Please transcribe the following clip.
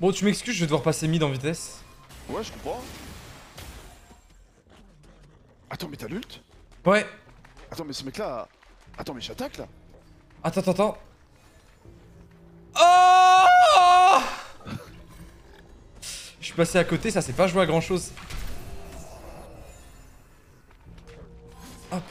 Bon, tu m'excuses, je vais devoir passer mid en vitesse. Ouais, je comprends. Attends, mais t'as l'ult Ouais. Attends, mais ce mec là. Attends, mais j'attaque là. Attends, attends, attends. Oh Je suis passé à côté, ça c'est pas joué à grand chose. Hop.